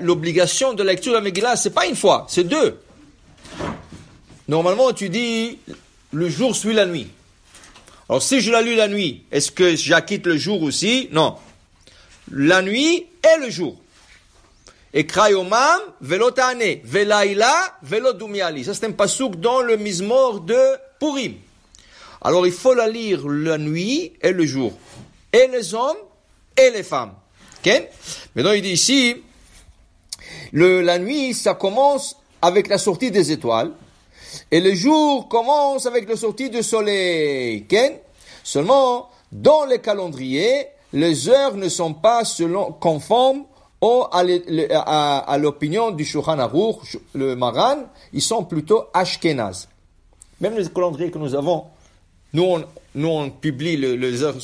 l'obligation de lecture de la Megillah, c'est pas une fois, c'est deux. Normalement, tu dis le jour suit la nuit. Alors si je la lis la nuit, est-ce que j'acquitte le jour aussi Non. La nuit et le jour. Et krayomam velotane velaila velodumiali. Ça c'est un pasuk dans le mismor de Purim. Alors il faut la lire la nuit et le jour. Et les hommes et les femmes. Maintenant, il dit ici, la nuit, ça commence avec la sortie des étoiles. Et le jour commence avec la sortie du soleil. Seulement, dans les calendriers, les heures ne sont pas conformes à l'opinion du Shouchan Aruch, le Maran. Ils sont plutôt Ashkenaz. Même les calendriers que nous avons nous, on, publie le, les heures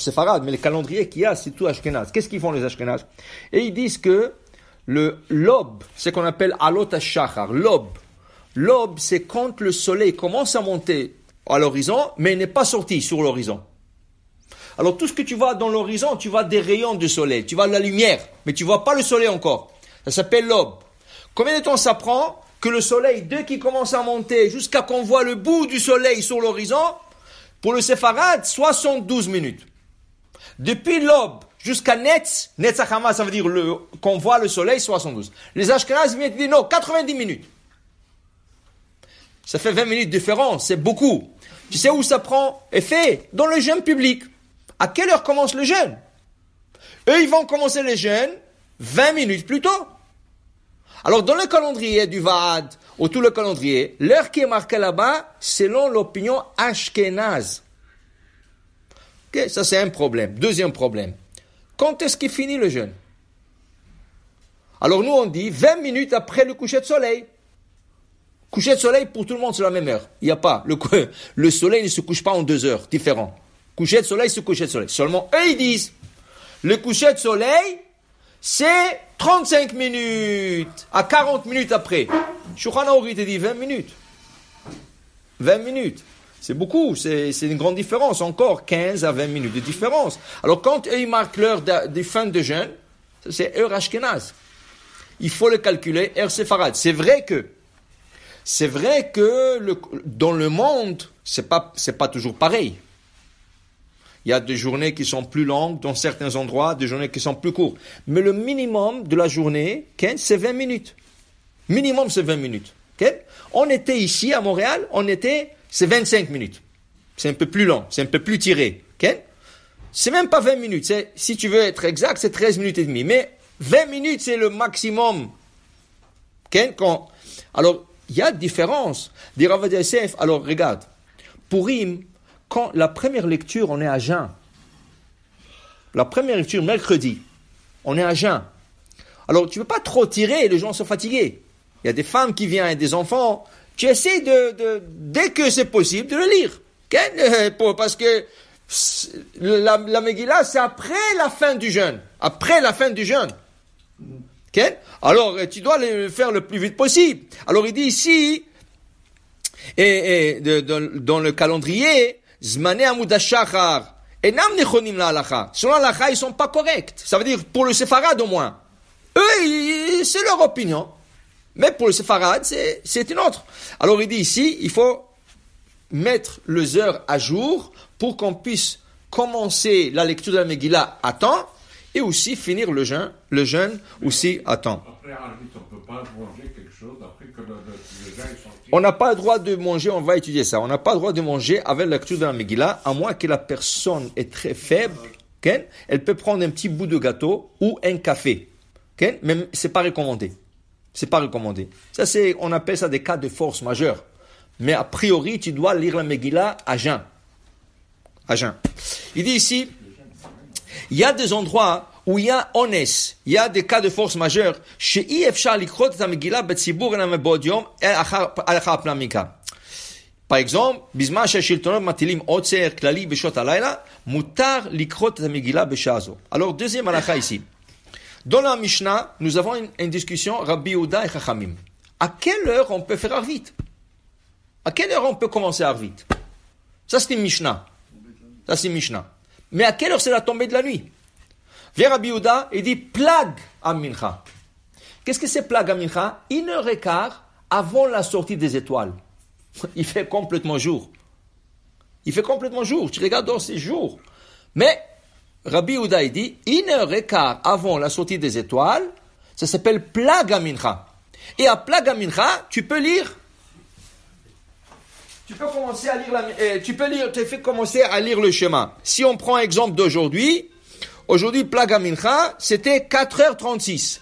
mais le calendrier qu'il y a, c'est tout Ashkenaz. Qu'est-ce qu'ils font les Ashkenaz Et ils disent que le l'aube, c'est qu'on appelle Alot Shachar, l'aube. L'aube, c'est quand le soleil commence à monter à l'horizon, mais il n'est pas sorti sur l'horizon. Alors tout ce que tu vois dans l'horizon, tu vois des rayons du soleil, tu vois la lumière, mais tu vois pas le soleil encore. Ça s'appelle l'aube. Combien de temps ça prend que le soleil, dès qu'il commence à monter, jusqu'à qu'on voit le bout du soleil sur l'horizon, pour le Sepharad, 72 minutes. Depuis l'aube jusqu'à Netz, Netz ça veut dire qu'on voit le soleil, 72. Les Ashkenaz viennent dire non, 90 minutes. Ça fait 20 minutes de différence, c'est beaucoup. Tu sais où ça prend effet Dans le jeûne public. À quelle heure commence le jeûne Eux, ils vont commencer le jeûne 20 minutes plus tôt. Alors dans le calendrier du Vaad, ou tout le calendrier, l'heure qui est marquée là-bas, selon l'opinion Ashkenaz. que ça c'est un problème. Deuxième problème. Quand est-ce qu'il finit le jeûne Alors nous on dit 20 minutes après le coucher de soleil. Coucher de soleil pour tout le monde c'est la même heure. Il n'y a pas. Le, le soleil ne se couche pas en deux heures différentes. Coucher de soleil, se coucher de soleil. Seulement eux ils disent le coucher de soleil c'est 35 minutes à 40 minutes après. Choukhana Aruch te dit 20 minutes. 20 minutes. C'est beaucoup, c'est une grande différence. Encore 15 à 20 minutes de différence. Alors quand ils marquent l'heure de, fin de jeûne, c'est heure Ashkenaz. Il faut le calculer, heure séfarade. C'est vrai que, c'est vrai que dans le monde, ce n'est pas toujours pareil. Il y a des journées qui sont plus longues dans certains endroits, des journées qui sont plus courtes. Mais le minimum de la journée, c'est 20 minutes. Minimum, c'est 20 minutes. On était ici à Montréal, on était, c'est 25 minutes. C'est un peu plus long, c'est un peu plus tiré. C'est même pas 20 minutes. Si tu veux être exact, c'est 13 minutes et demie. Mais 20 minutes, c'est le maximum. Alors, il y a différence. alors regarde, Purim, quand la première lecture, on est à jeun. La première lecture, mercredi, on est à jeun. Alors tu ne peux pas trop tirer, les gens sont fatigués. Il y a des femmes qui viennent et des enfants. Tu essaies de, dès que c'est possible, de le lire. Euh, parce que la, la Megillah, c'est après la fin du jeûne. Après la fin du jeûne. Alors, euh, tu dois le faire le plus vite possible. Alors, il dit ici, et, dans le calendrier, Zmane Amudashachar, et Nam Nechonim la Selon la ils ne sont pas corrects. Ça veut dire pour le séfarade au moins. Eux, c'est leur opinion. Mais pour le séfarade, c'est une autre. Alors il dit ici, il faut mettre les heures à jour pour qu'on puisse commencer la lecture de la Megillah à temps et aussi finir le jeûne, le aussi à temps. On n'a pas le droit de manger, on va étudier ça. On n'a pas le droit de manger avec l'actu de la Megillah, à moins que la personne est très faible. Quelle? Elle peut prendre un petit bout de gâteau ou un café. Okay? Mais c'est pas recommandé. C'est pas recommandé. Ça, c'est, on appelle ça des cas de force majeure. Mais a priori, tu dois lire la Megillah à jeun. À jeun. Il dit ici, il y a des endroits où il y a il y a des cas de force majeure, chez par exemple, בזמן שהשלטונות מטילים matilim, כללי klali, הלילה, alayla, mutar, את ta בשעה זו. Alors, deuxième הלכה ici. Dans la Mishnah, nous avons une, discussion, Rabbi Ouda et Chachamim. À quelle heure on peut faire Arvit À quelle heure on peut commencer Arvit Ça, c'est une Mishnah. Ça, c'est une Mishnah. Mais à quelle heure c'est la tombée de la nuit Vient Rabbi Yehuda et dit plague à Mincha. Qu'est-ce que c'est plague à Mincha Une heure et quart avant la sortie des étoiles. Il fait complètement jour. Il fait complètement jour. Tu regardes dans ces jours. Mais Rabbi il dit une heure et quart avant la sortie des étoiles, ça s'appelle plague à Mincha. Et à plague à Mincha, tu peux lire tu peux commencer à lire la, euh, tu peux lire, tu commencer à lire le chemin. Si on prend exemple d'aujourd'hui, Aujourd'hui, Plaga Mincha, c'était 4h36.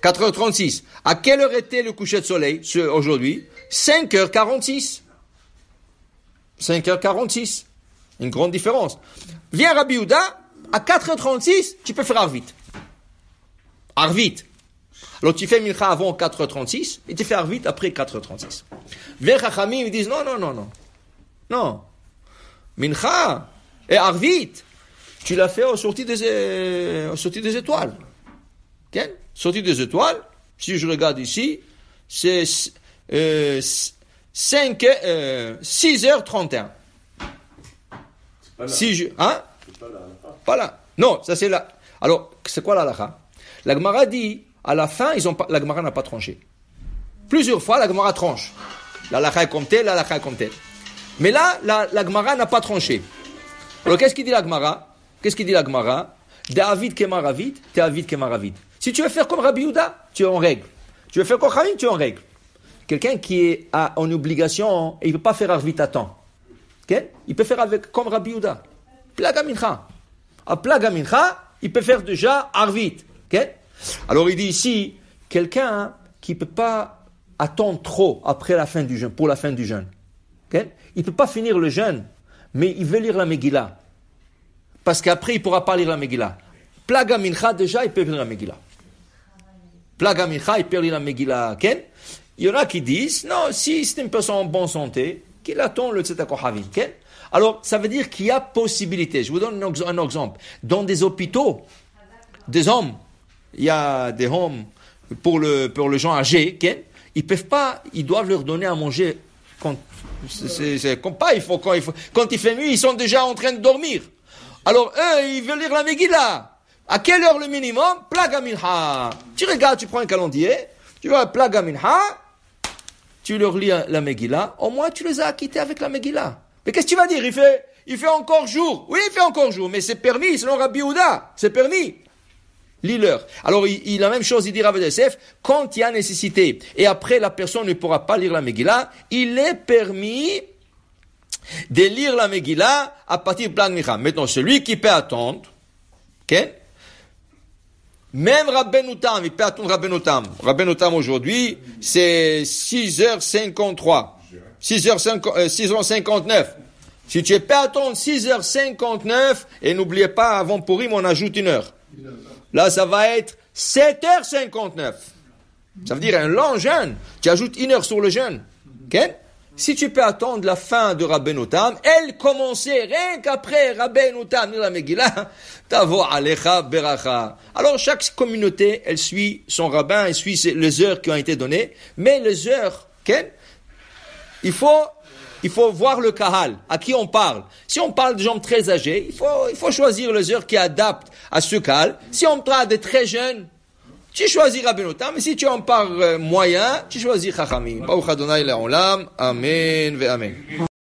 4h36. À quelle heure était le coucher de soleil aujourd'hui 5h46. 5h46. Une grande différence. Viens Rabbi Houda, à 4h36, tu peux faire Arvit. Arvit. Alors tu fais Mincha avant 4h36 et tu fais Arvit après 4h36. Viens Chachamim, ils disent non, non, non, non. Non. Mincha et Arvit, tu l'as fait au sortie des, des étoiles. Tiens Sortie des étoiles, si je regarde ici, c'est euh, 5, euh, 6h31. Pas là. Si je, hein? Pas là, pas Non, ça c'est là. Alors, c'est quoi la lacha La Gemara dit, à la fin, ils ont pas, la Gemara n'a pas tranché. Plusieurs fois, la Gemara tranche. La lacha est comme la lacha est comme Mais là, la, la n'a pas tranché. Alors, qu'est-ce qu'il dit la Gemara Qu'est-ce qu'il dit la Gemara David Kemaravit, David Kemaravit. Si tu veux faire comme Rabbi Yehuda, tu es en règle. Tu veux faire comme Khamim, tu es en règle. Quelqu'un qui est en obligation, et il ne peut pas faire Arvit à temps. Il peut faire avec, comme Rabbi Yehuda. Plagamincha. À il peut faire déjà Arvit. Alors il dit ici, quelqu'un qui ne peut pas attendre trop après la fin du jeûne, pour la fin du jeûne. Il ne peut pas finir le jeûne, mais il veut lire la Megillah. Parce qu'après, il pourra pas lire la Megillah. Plaga Mincha, déjà, il peut lire la Megillah. Plaga Mincha, il peut lire la Megillah. Ken Il y en a qui disent, non, si c'est une personne en bonne santé, qu'il attend le accord Ken Alors, ça veut dire qu'il y a possibilité. Je vous donne un exemple. Dans des hôpitaux, des hommes, il y a des hommes pour le, pour les gens âgés, Ken ils peuvent pas, ils doivent leur donner à manger quand c'est pas, il faut quand il faut quand il fait nuit, ils sont déjà en train de dormir. Alors eux, ils veulent lire la Megillah. À quelle heure le minimum Plagamilha. Tu regardes, tu prends un calendrier, tu vois Plagamilha, tu leur lis euh, la Megillah, au moins tu les as acquittés avec la Megillah. Mais qu'est-ce que tu vas dire Il fait il fait encore jour. Oui, il fait encore jour, mais c'est permis, selon Rabbi Houda, c'est permis. Lis-leur. Alors, il, la même chose, il dit Rav Yosef, quand il y a nécessité, et après la personne ne pourra pas lire la Megillah, il est permis de la Megillah à partir de Plan Micha. Maintenant, celui qui peut attendre, même Rabben Tam, il peut attendre Rabben Tam. Rabben Tam aujourd'hui, c'est 6h53. 6h59. Euh, si tu peux attendre 6h59, et n'oubliez pas, avant pourri, on ajoute une heure. Là, ça va être 7h59. Ça veut dire un long jeûne. Tu ajoutes une heure sur le jeûne si tu peux attendre la fin de Rabben Otam, elle commençait rien qu'après la Alors chaque communauté, elle suit son rabbin, elle suit les heures qui ont été données, mais les heures, qu'elle il faut, il faut voir le kahal, à qui on parle. Si on parle de gens très âgés, il faut, il faut choisir les heures qui adaptent à ce kahal. Si on parle de très jeunes, tu choisis Rabbeinu mais si tu en pars euh, moyen, tu choisis Chachamim. Baruch Adonai Amen ve Amen.